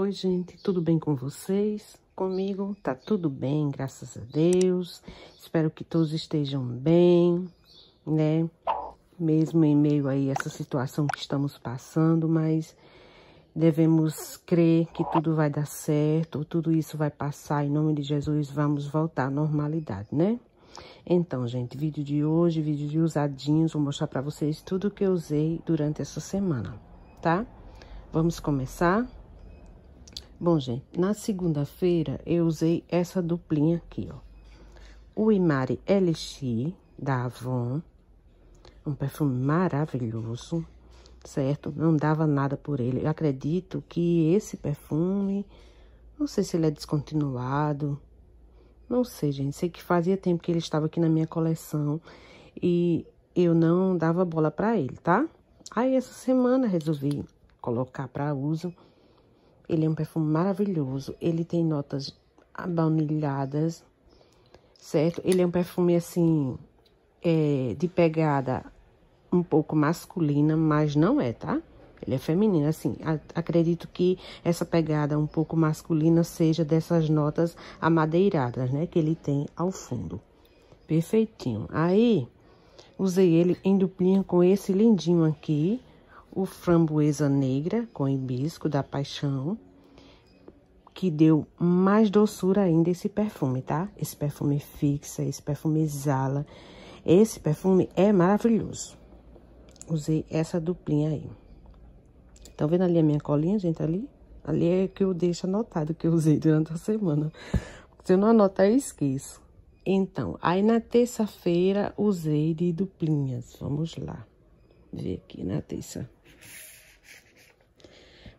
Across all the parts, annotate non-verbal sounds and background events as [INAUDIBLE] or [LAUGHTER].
Oi, gente, tudo bem com vocês? Comigo tá tudo bem, graças a Deus. Espero que todos estejam bem, né? Mesmo em meio aí a essa situação que estamos passando, mas devemos crer que tudo vai dar certo, tudo isso vai passar, em nome de Jesus vamos voltar à normalidade, né? Então, gente, vídeo de hoje, vídeo de usadinhos, vou mostrar pra vocês tudo que eu usei durante essa semana, tá? Vamos começar? Bom, gente, na segunda-feira eu usei essa duplinha aqui, ó. O Imari Elixir da Avon, um perfume maravilhoso, certo? Não dava nada por ele. Eu acredito que esse perfume, não sei se ele é descontinuado, não sei, gente. Sei que fazia tempo que ele estava aqui na minha coleção e eu não dava bola para ele, tá? Aí essa semana resolvi colocar para uso. Ele é um perfume maravilhoso. Ele tem notas abanilhadas, certo? Ele é um perfume, assim, é, de pegada um pouco masculina, mas não é, tá? Ele é feminino, assim, acredito que essa pegada um pouco masculina seja dessas notas amadeiradas, né? Que ele tem ao fundo. Perfeitinho. Aí, usei ele em duplinha com esse lindinho aqui, o Framboesa Negra com Hibisco da Paixão, que deu mais doçura ainda esse perfume, tá? Esse perfume fixa, esse perfume exala. Esse perfume é maravilhoso. Usei essa duplinha aí. Estão tá vendo ali a minha colinha, gente, ali? Ali é que eu deixo anotado que eu usei durante a semana. Se eu não anotar, eu esqueço. Então, aí na terça-feira usei de duplinhas. Vamos lá. Ver aqui na terça.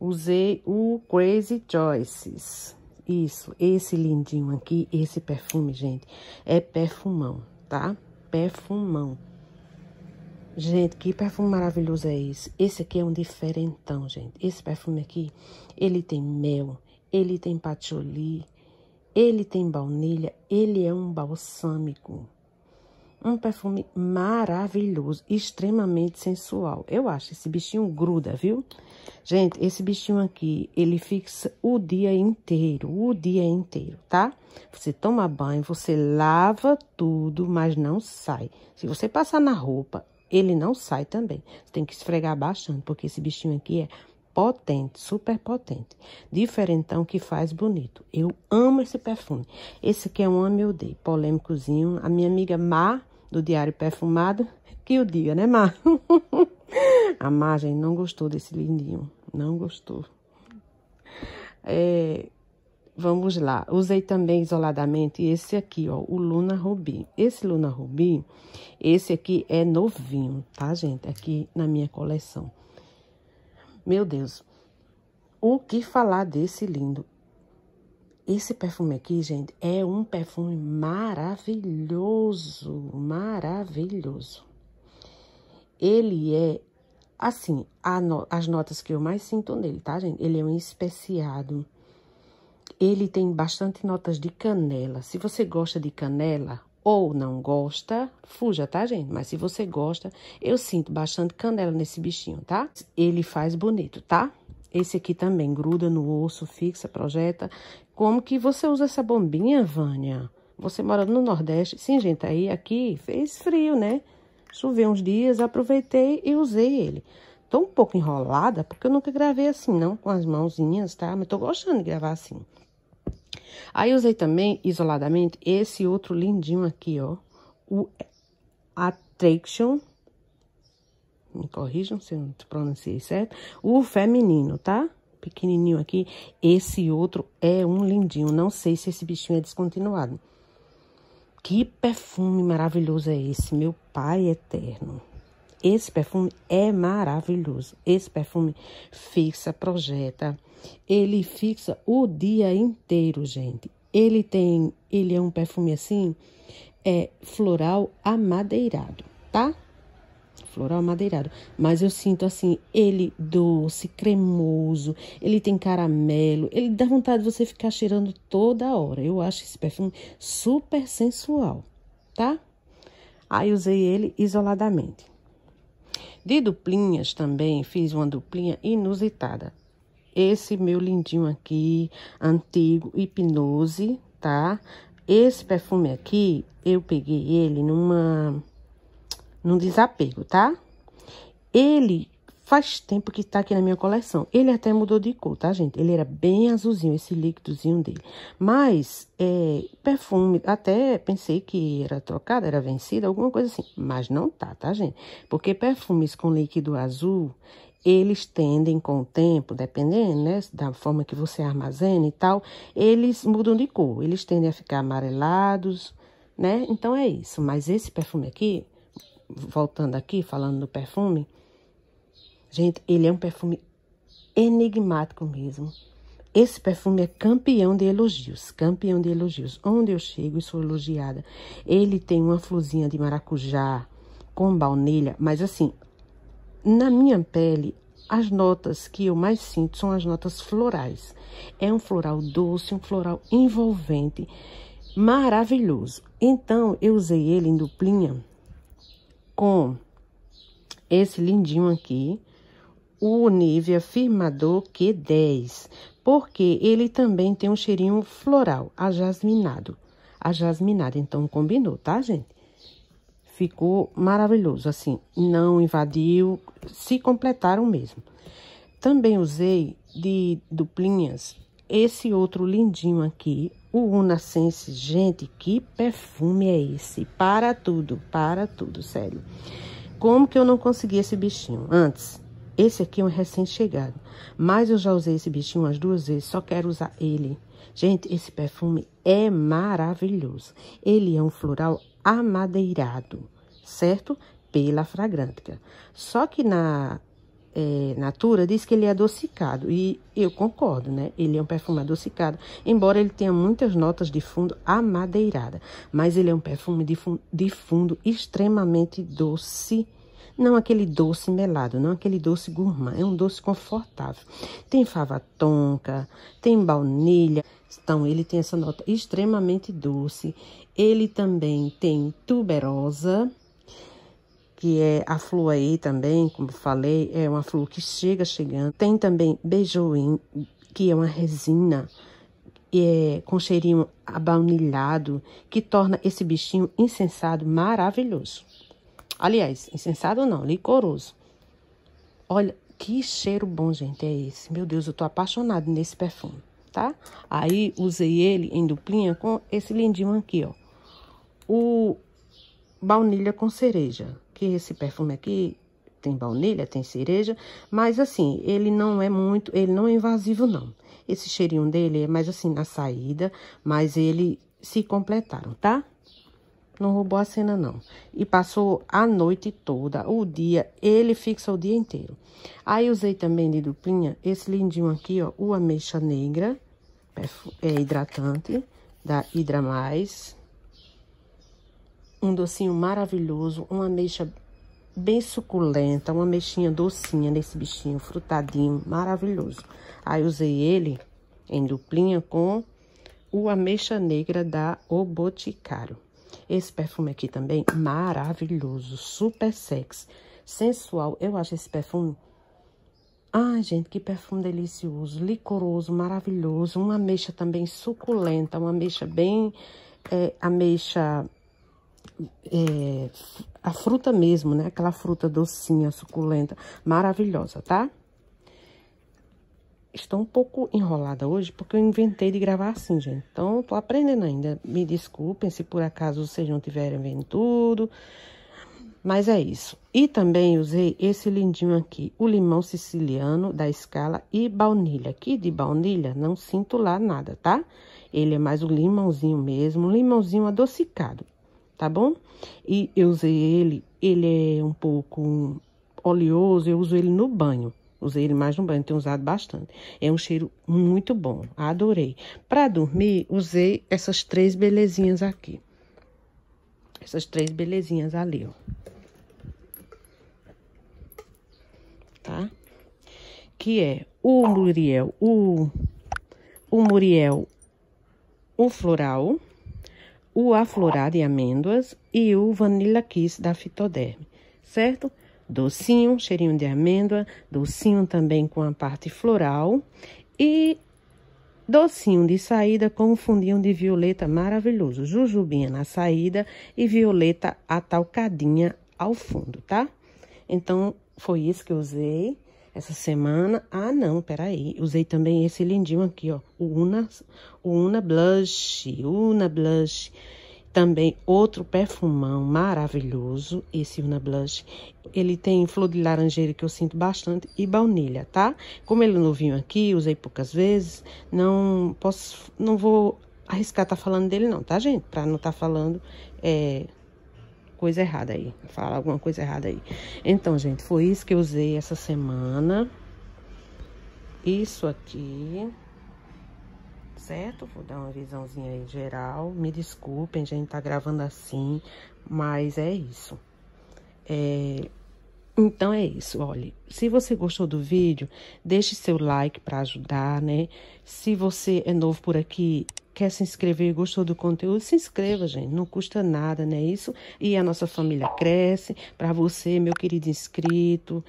Usei o Crazy Choices. Isso, esse lindinho aqui, esse perfume, gente, é perfumão, tá? Perfumão. Gente, que perfume maravilhoso é esse? Esse aqui é um diferentão, gente. Esse perfume aqui, ele tem mel, ele tem patchouli, ele tem baunilha, ele é um balsâmico. Um perfume maravilhoso, extremamente sensual. Eu acho, esse bichinho gruda, viu? Gente, esse bichinho aqui, ele fixa o dia inteiro, o dia inteiro, tá? Você toma banho, você lava tudo, mas não sai. Se você passar na roupa, ele não sai também. Você tem que esfregar bastante, porque esse bichinho aqui é potente, super potente. Diferentão que faz bonito. Eu amo esse perfume. Esse aqui é um homem eu dei, polêmicozinho. A minha amiga Mar do Diário Perfumado, que o diga, né, Mar? [LAUGHS] a Margem não gostou desse lindinho, não gostou. É, vamos lá, usei também isoladamente esse aqui, ó, o Luna Rubi. Esse Luna Rubi, esse aqui é novinho, tá, gente? Aqui na minha coleção. Meu Deus, o que falar desse lindo? Esse perfume aqui, gente, é um perfume maravilhoso, maravilhoso. Ele é, assim, no, as notas que eu mais sinto nele, tá, gente? Ele é um especiado. Ele tem bastante notas de canela. Se você gosta de canela ou não gosta, fuja, tá, gente? Mas se você gosta, eu sinto bastante canela nesse bichinho, tá? Ele faz bonito, tá? Esse aqui também gruda no osso, fixa, projeta. Como que você usa essa bombinha, Vânia? Você mora no Nordeste. Sim, gente, aí aqui fez frio, né? Choveu uns dias, aproveitei e usei ele. Tô um pouco enrolada, porque eu nunca gravei assim, não, com as mãozinhas, tá? Mas tô gostando de gravar assim. Aí usei também, isoladamente, esse outro lindinho aqui, ó. O Attraction me corrijam se eu não pronunciei certo, o feminino, tá? Pequenininho aqui, esse outro é um lindinho, não sei se esse bichinho é descontinuado. Que perfume maravilhoso é esse, meu pai eterno. Esse perfume é maravilhoso. Esse perfume fixa, projeta. Ele fixa o dia inteiro, gente. Ele tem, ele é um perfume assim, é floral amadeirado, tá? floral madeirado, mas eu sinto assim, ele doce, cremoso, ele tem caramelo, ele dá vontade de você ficar cheirando toda hora. Eu acho esse perfume super sensual, tá? Aí usei ele isoladamente. De duplinhas também, fiz uma duplinha inusitada. Esse meu lindinho aqui, antigo, hipnose, tá? Esse perfume aqui, eu peguei ele numa no desapego, tá? Ele faz tempo que tá aqui na minha coleção. Ele até mudou de cor, tá, gente? Ele era bem azulzinho, esse líquidozinho dele. Mas, é, perfume, até pensei que era trocado, era vencido, alguma coisa assim. Mas não tá, tá, gente? Porque perfumes com líquido azul, eles tendem com o tempo, dependendo, né, da forma que você armazena e tal, eles mudam de cor. Eles tendem a ficar amarelados, né? Então, é isso. Mas esse perfume aqui, voltando aqui, falando do perfume, gente, ele é um perfume enigmático mesmo. Esse perfume é campeão de elogios, campeão de elogios. Onde eu chego e sou elogiada. Ele tem uma florzinha de maracujá com baunilha, mas assim, na minha pele, as notas que eu mais sinto são as notas florais. É um floral doce, um floral envolvente, maravilhoso. Então, eu usei ele em duplinha com esse lindinho aqui, o Nivea Firmador Q10, porque ele também tem um cheirinho floral, ajasminado. Ajasminado, então combinou, tá, gente? Ficou maravilhoso, assim, não invadiu, se completaram mesmo. Também usei de duplinhas esse outro lindinho aqui, o Unacense, gente, que perfume é esse? Para tudo, para tudo, sério. Como que eu não consegui esse bichinho antes? Esse aqui é um recém-chegado, mas eu já usei esse bichinho umas duas vezes, só quero usar ele. Gente, esse perfume é maravilhoso. Ele é um floral amadeirado, certo? Pela fragrância. Só que na é, Natura diz que ele é adocicado e eu concordo, né? Ele é um perfume adocicado, embora ele tenha muitas notas de fundo amadeirada, mas ele é um perfume de fundo, de fundo extremamente doce. Não aquele doce melado, não aquele doce gourmand, é um doce confortável. Tem fava tonka, tem baunilha, então ele tem essa nota extremamente doce. Ele também tem tuberosa, que é a aí também, como falei, é uma flor que chega chegando. Tem também beijoim, que é uma resina é, com cheirinho abaunilhado, que torna esse bichinho insensado maravilhoso. Aliás, insensado não, licoroso. Olha, que cheiro bom, gente, é esse. Meu Deus, eu tô apaixonado nesse perfume, tá? Aí, usei ele em duplinha com esse lindinho aqui, ó. O baunilha com cereja que esse perfume aqui tem baunilha, tem cereja, mas assim, ele não é muito, ele não é invasivo não. Esse cheirinho dele é mais assim na saída, mas ele se completaram, tá? Não roubou a cena não. E passou a noite toda, o dia, ele fixa o dia inteiro. Aí usei também de duplinha esse lindinho aqui, ó, o ameixa negra, é hidratante da Hidra Mais um docinho maravilhoso, uma ameixa bem suculenta, uma mexinha docinha nesse bichinho, frutadinho, maravilhoso. Aí usei ele em duplinha com o ameixa negra da O Boticário. Esse perfume aqui também maravilhoso, super sexy, sensual. Eu acho esse perfume... Ai, gente, que perfume delicioso, licoroso, maravilhoso. Uma ameixa também suculenta, uma ameixa bem... É, ameixa é, a fruta mesmo, né? Aquela fruta docinha, suculenta, maravilhosa, tá? Estou um pouco enrolada hoje, porque eu inventei de gravar assim, gente. Então, tô aprendendo ainda. Me desculpem se por acaso vocês não tiverem vendo tudo. Mas é isso. E também usei esse lindinho aqui, o limão siciliano da escala e baunilha. Aqui de baunilha não sinto lá nada, tá? Ele é mais o limãozinho mesmo, limãozinho adocicado tá bom? E eu usei ele, ele é um pouco oleoso, eu uso ele no banho. Usei ele mais no banho, tenho usado bastante. É um cheiro muito bom, adorei. Para dormir, usei essas três belezinhas aqui. Essas três belezinhas ali, ó. Tá? Que é o Muriel, o, o Muriel, o floral, o aflorar de amêndoas e o Vanilla Kiss da Fitoderm, certo? Docinho, cheirinho de amêndoa, docinho também com a parte floral e docinho de saída com um fundinho de violeta maravilhoso, jujubinha na saída e violeta atalcadinha ao fundo, tá? Então, foi isso que eu usei essa semana. Ah, não, peraí. Usei também esse lindinho aqui, ó. O Una, o Una Blush. Una Blush. Também outro perfumão maravilhoso, esse Una Blush. Ele tem flor de laranjeira que eu sinto bastante e baunilha, tá? Como ele é novinho aqui, usei poucas vezes, não posso, não vou arriscar estar tá falando dele não, tá, gente? Pra não estar tá falando é, coisa errada aí. Fala alguma coisa errada aí. Então, gente, foi isso que eu usei essa semana. Isso aqui. Certo? Vou dar uma visãozinha aí geral. Me desculpem, gente, tá gravando assim. Mas é isso. É... Então é isso, olha. Se você gostou do vídeo, deixe seu like para ajudar, né? Se você é novo por aqui, quer se inscrever, e gostou do conteúdo, se inscreva, gente. Não custa nada, né? Isso. E a nossa família cresce. Para você, meu querido inscrito,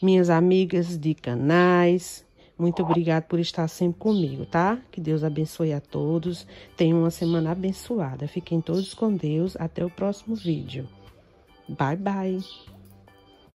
minhas amigas de canais. Muito obrigado por estar sempre comigo, tá? Que Deus abençoe a todos. Tenham uma semana abençoada. Fiquem todos com Deus. Até o próximo vídeo. Bye, bye.